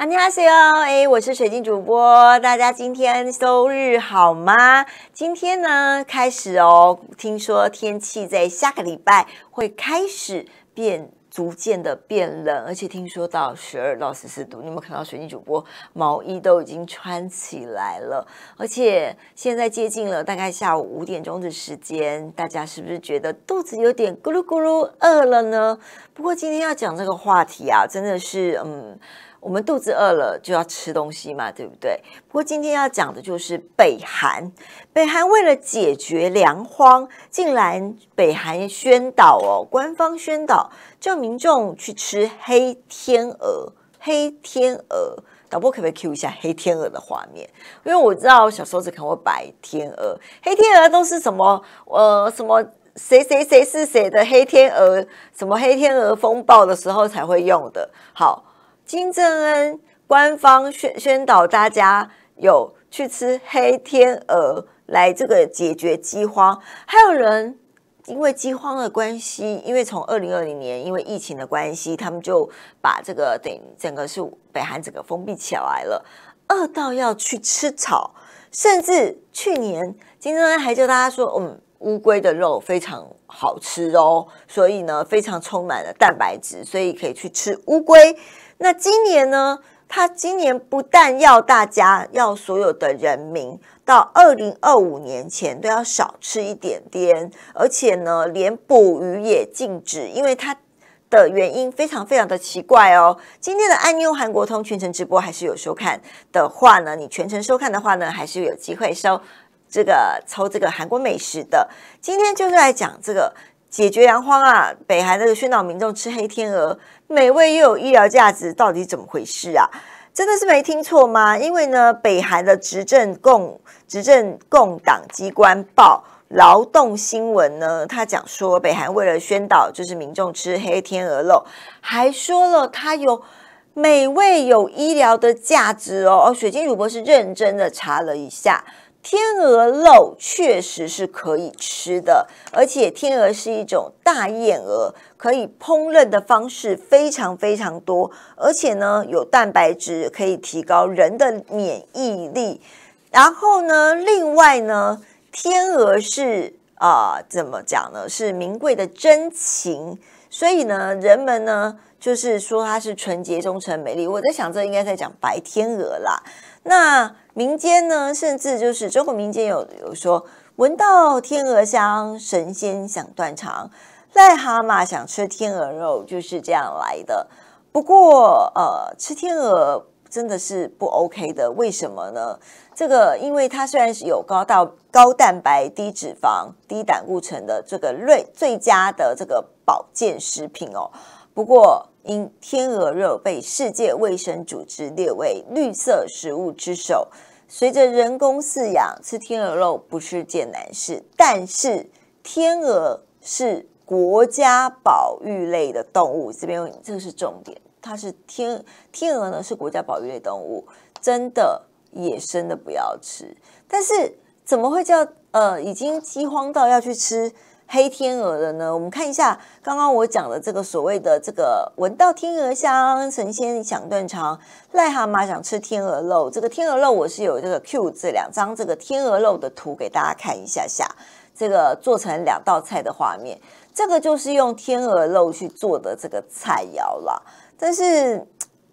安妮拉西哦，哎，我是水晶主播。大家今天周日好吗？今天呢，开始哦。听说天气在下个礼拜会开始变，逐渐的变冷，而且听说到十二到十四度。你有没有看到水晶主播毛衣都已经穿起来了？而且现在接近了大概下午五点钟的时间，大家是不是觉得肚子有点咕噜咕噜饿了呢？不过今天要讲这个话题啊，真的是嗯。我们肚子饿了就要吃东西嘛，对不对？不过今天要讲的就是北韩，北韩为了解决粮荒，竟然北韩宣导哦，官方宣导叫民众去吃黑天鹅。黑天鹅导播可不可以 Q 一下黑天鹅的画面？因为我知道小时候只看过白天鹅，黑天鹅都是什么呃什么谁谁谁是谁的黑天鹅？什么黑天鹅风暴的时候才会用的。好。金正恩官方宣宣导大家有去吃黑天鹅来这个解决饥荒，还有人因为饥荒的关系，因为从二零二零年因为疫情的关系，他们就把这个等整个是北韩整个封闭起来了，饿到要去吃草，甚至去年金正恩还叫大家说：“嗯，乌龟的肉非常好吃哦，所以呢非常充满了蛋白质，所以可以去吃乌龟。”那今年呢？他今年不但要大家要所有的人民到二零二五年前都要少吃一点点，而且呢，连捕鱼也禁止，因为它的原因非常非常的奇怪哦。今天的安妞韩国通全程直播还是有收看的话呢，你全程收看的话呢，还是有机会收这个抽这个韩国美食的。今天就是来讲这个。解决粮荒啊！北韩那个宣导民众吃黑天鹅，美味又有医疗价值，到底怎么回事啊？真的是没听错吗？因为呢，北韩的执政共执政共党机关报《劳动新闻》呢，他讲说北韩为了宣导就是民众吃黑天鹅肉，还说了它有美味有医疗的价值哦。哦，水晶主播是认真的查了一下。天鹅肉确实是可以吃的，而且天鹅是一种大雁鹅，可以烹饪的方式非常非常多，而且呢有蛋白质可以提高人的免疫力。然后呢，另外呢，天鹅是啊，怎么讲呢？是名贵的真情，所以呢，人们呢就是说它是纯洁、忠诚、美丽。我在想，这应该在讲白天鹅啦。那。民间呢，甚至就是中国民间有有说，闻到天鹅香，神仙想断肠，癞蛤蟆想吃天鹅肉，就是这样来的。不过，呃，吃天鹅真的是不 OK 的，为什么呢？这个，因为它虽然是有高到高蛋白、低脂肪、低胆固醇的这个最最佳的这个保健食品哦。不过，因天鹅肉被世界卫生组织列为绿色食物之首，随着人工饲养，吃天鹅肉不是件难事。但是，天鹅是国家保育类的动物，这边这是重点，它是天天鹅呢是国家保育类动物，真的野生的不要吃。但是，怎么会叫呃，已经饥荒到要去吃？黑天鹅的呢？我们看一下刚刚我讲的这个所谓的这个闻到天鹅香，神仙想断肠，癞蛤蟆想吃天鹅肉。这个天鹅肉我是有这个 Q 字两张这个天鹅肉的图给大家看一下下，这个做成两道菜的画面，这个就是用天鹅肉去做的这个菜肴了。但是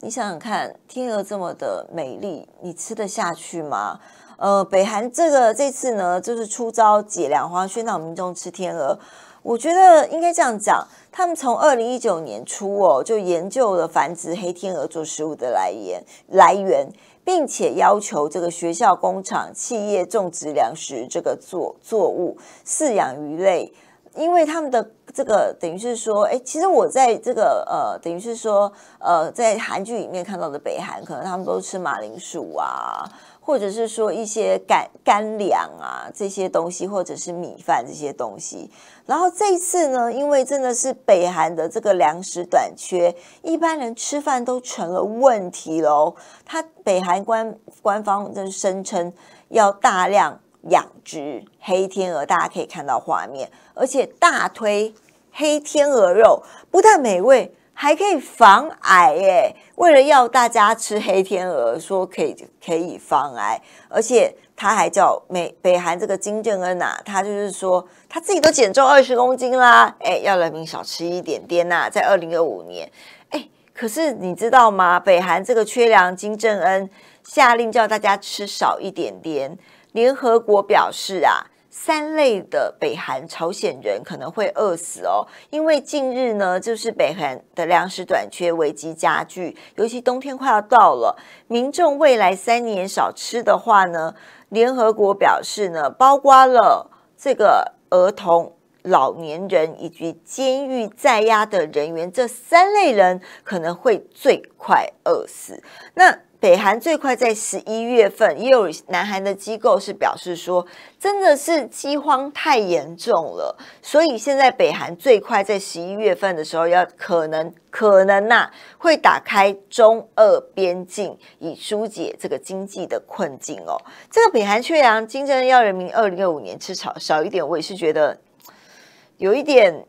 你想想看，天鹅这么的美丽，你吃得下去吗？呃，北韩这个这次呢，就是出招解两荒，宣导民众吃天鹅。我觉得应该这样讲，他们从二零一九年初哦，就研究了繁殖黑天鹅做食物的来源来源，并且要求这个学校、工厂、企业种植粮食这个作作物、饲养鱼类，因为他们的这个等于是说，哎，其实我在这个呃，等于是说呃，在韩剧里面看到的北韩，可能他们都吃马铃薯啊。或者是说一些干干粮啊，这些东西，或者是米饭这些东西。然后这一次呢，因为真的是北韩的这个粮食短缺，一般人吃饭都成了问题喽。他北韩官官方就声称要大量养殖黑天鹅，大家可以看到画面，而且大推黑天鹅肉，不但美味。还可以防癌耶！为了要大家吃黑天鹅，说可以可以防癌，而且他还叫美北韩这个金正恩啊，他就是说他自己都减重二十公斤啦，哎，要人民少吃一点点呐，在二零二五年，哎，可是你知道吗？北韩这个缺粮，金正恩下令叫大家吃少一点点，联合国表示啊。三类的北韩朝鲜人可能会饿死哦，因为近日呢，就是北韩的粮食短缺危机加剧，尤其冬天快要到了，民众未来三年少吃的话呢，联合国表示呢，包括了这个儿童、老年人以及监狱在押的人员这三类人可能会最快饿死。那。北韩最快在十一月份，也有南韩的机构是表示说，真的是饥荒太严重了，所以现在北韩最快在十一月份的时候，要可能可能呐，会打开中俄边境，以疏解这个经济的困境哦。这个北韩缺粮，金正恩要人民二零二五年吃少少一点，我也是觉得有一点。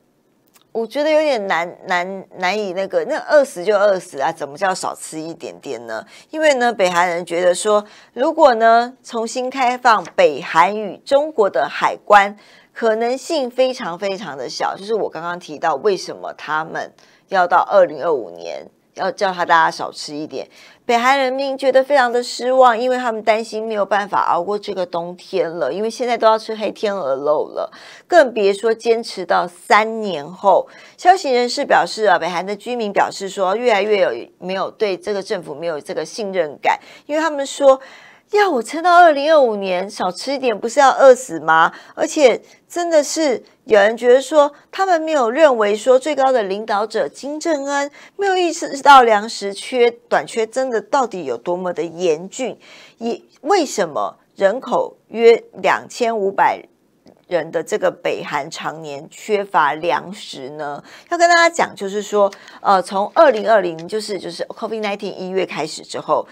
我觉得有点难难难以那个那饿死就饿死啊，怎么叫少吃一点点呢？因为呢，北韩人觉得说，如果呢重新开放北韩与中国的海关，可能性非常非常的小。就是我刚刚提到，为什么他们要到二零二五年？要叫他大家少吃一点，北韩人民觉得非常的失望，因为他们担心没有办法熬过这个冬天了，因为现在都要吃黑天鹅肉了，更别说坚持到三年后。消息人士表示啊，北韩的居民表示说，越来越有没有对这个政府没有这个信任感，因为他们说。要我撑到二零二五年，少吃一点不是要饿死吗？而且真的是有人觉得说，他们没有认为说最高的领导者金正恩没有意识到粮食缺短缺真的到底有多么的严峻。也为什么人口约两千五百人的这个北韩常年缺乏粮食呢？要跟大家讲，就是说，呃，从二零二零就是就是 COVID nineteen 一月开始之后，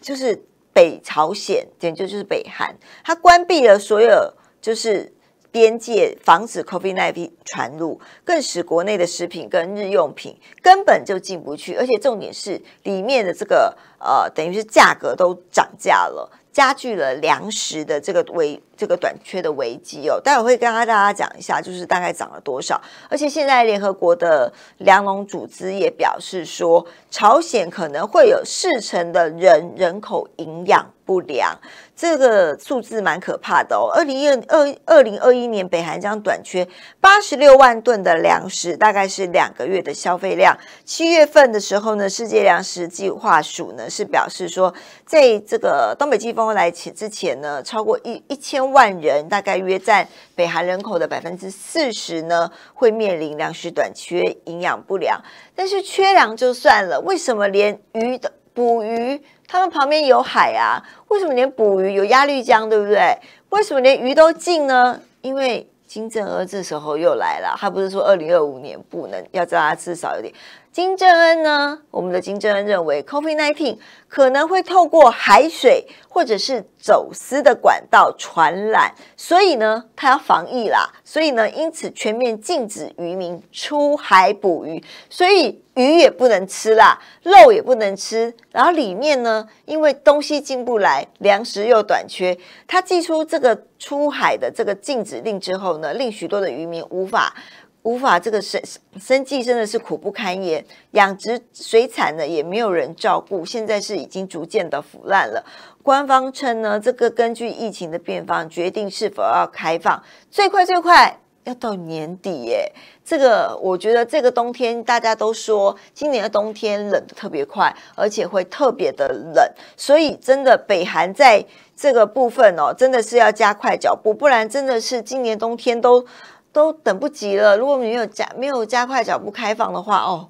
就是。北朝鲜，简直就是北韩，它关闭了所有，就是。边界防止 COVID-19 传入，更使国内的食品跟日用品根本就进不去，而且重点是里面的这个呃，等于是价格都涨价了，加剧了粮食的这个危这个短缺的危机哦。待会会跟大家讲一下，就是大概涨了多少。而且现在联合国的粮农组织也表示说，朝鲜可能会有四成的人人口营养不良。这个数字蛮可怕的哦。二零二二二零二一年，北韩将短缺八十六万吨的粮食，大概是两个月的消费量。七月份的时候呢，世界粮食计划署呢是表示说，在这个东北季风来前之前呢，超过一一千万人，大概约占北韩人口的百分之四十呢，会面临粮食短缺、营养不良。但是缺粮就算了，为什么连鱼的捕鱼？他们旁边有海啊，为什么连捕鱼有鸭绿江，对不对？为什么连鱼都禁呢？因为金正恩这时候又来了，他不是说二零二五年不能，要叫他至少有点。金正恩呢？我们的金正恩认为，Covid nineteen 可能会透过海水或者是走私的管道传染，所以呢，他要防疫啦。所以呢，因此全面禁止渔民出海捕鱼，所以鱼也不能吃啦，肉也不能吃。然后里面呢，因为东西进不来，粮食又短缺，他寄出这个出海的这个禁止令之后呢，令许多的渔民无法。无法这个生生计真的是苦不堪言，养殖水产呢也没有人照顾，现在是已经逐渐的腐烂了。官方称呢，这个根据疫情的变方决定是否要开放，最快最快要到年底耶。这个我觉得这个冬天大家都说，今年的冬天冷的特别快，而且会特别的冷，所以真的北韩在这个部分哦，真的是要加快脚步，不然真的是今年冬天都。都等不及了，如果没有加没有加快脚步开放的话，哦，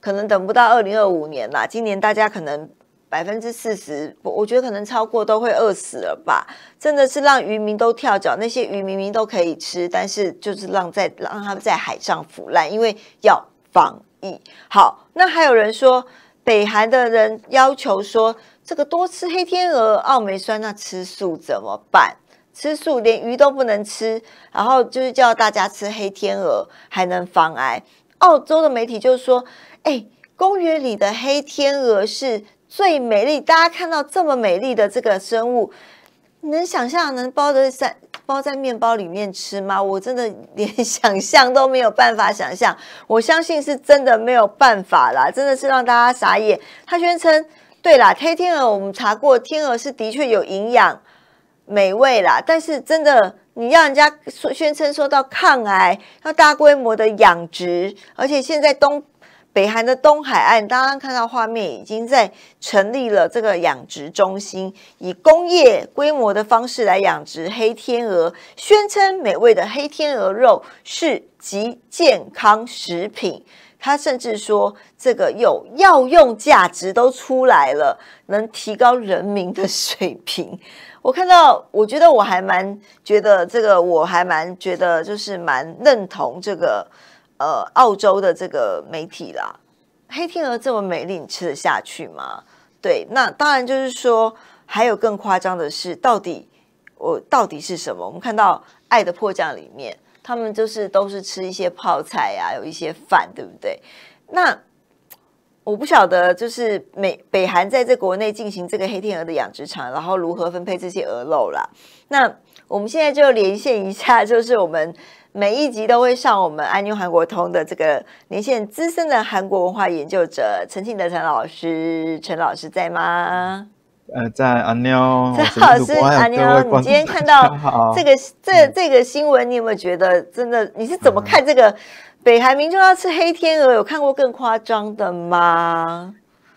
可能等不到二零二五年啦。今年大家可能百分之四十，我我觉得可能超过都会饿死了吧。真的是让渔民都跳脚，那些鱼明明都可以吃，但是就是让在让他在海上腐烂，因为要防疫。好，那还有人说，北韩的人要求说这个多吃黑天鹅奥梅酸，那吃素怎么办？吃素连鱼都不能吃，然后就是叫大家吃黑天鹅还能防癌。澳洲的媒体就说：“哎，公园里的黑天鹅是最美丽，大家看到这么美丽的这个生物，能想象能包在三包在面包里面吃吗？我真的连想象都没有办法想象，我相信是真的没有办法啦，真的是让大家傻眼。他宣称，对啦，黑天鹅我们查过，天鹅是的确有营养。”美味啦，但是真的，你要人家宣称说到抗癌，要大规模的养殖，而且现在东北韩的东海岸，刚刚看到画面已经在成立了这个养殖中心，以工业规模的方式来养殖黑天鹅，宣称美味的黑天鹅肉是极健康食品。他甚至说，这个有药用价值都出来了，能提高人民的水平。我看到，我觉得我还蛮觉得这个，我还蛮觉得就是蛮认同这个，呃，澳洲的这个媒体啦。黑天鹅这么美丽，你吃得下去吗？对，那当然就是说，还有更夸张的是，到底我到底是什么？我们看到《爱的迫降》里面，他们就是都是吃一些泡菜呀，有一些饭，对不对？那。我不晓得，就是美北韩在这国内进行这个黑天鹅的养殖场，然后如何分配这些鹅肉啦。那我们现在就连线一下，就是我们每一集都会上我们安妞韩国通的这个连线资深的韩国文化研究者陈庆德陈老师，陈老师在吗？呃，在安妞。陈老师，安妞，你今天看到这个这这个新闻，你有没有觉得真的？你是怎么看这个？北韩民众要吃黑天鹅，有看过更夸张的吗？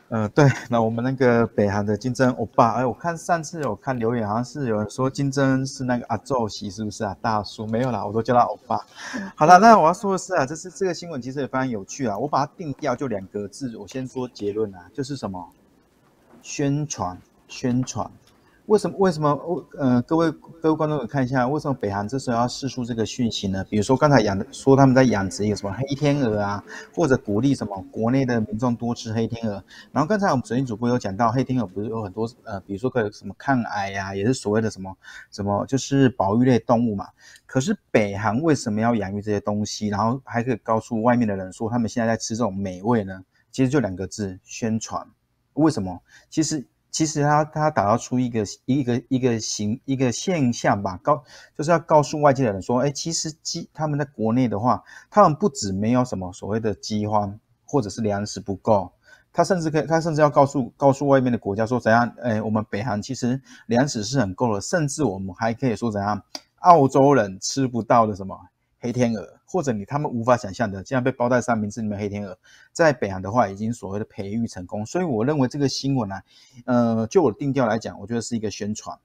呃，对，那我们那个北韩的金正欧巴，哎，我看上次我看留言，好像是有人说金正是那个阿昼西是不是啊，大叔？没有啦，我都叫他欧巴。好了，那我要说的是啊，这是这个新闻其实也非常有趣啊，我把它定调就两个字，我先说结论啊，就是什么宣传，宣传。为什么？为什么？呃，各位各位观众，我看一下为什么北韩这时候要释出这个讯息呢？比如说刚才养的说他们在养殖一个什么黑天鹅啊，或者鼓励什么国内的民众多吃黑天鹅。然后刚才我们财经主播有讲到黑天鹅不是有很多呃，比如说可以什么抗癌呀，也是所谓的什么什么就是保育类动物嘛。可是北韩为什么要养育这些东西，然后还可以告诉外面的人说他们现在在吃这种美味呢？其实就两个字：宣传。为什么？其实。其实他他打造出一个一个一个形一个现象吧，告就是要告诉外界的人说，哎，其实饥他们在国内的话，他们不止没有什么所谓的饥荒或者是粮食不够，他甚至可以他甚至要告诉告诉外面的国家说怎样，哎，我们北韩其实粮食是很够了，甚至我们还可以说怎样，澳洲人吃不到的什么黑天鹅。或者你他们无法想象的，竟然被包在三明治里面，黑天鹅在北韩的话已经所谓的培育成功，所以我认为这个新闻啊，呃，就我定调来讲，我觉得是一个宣传。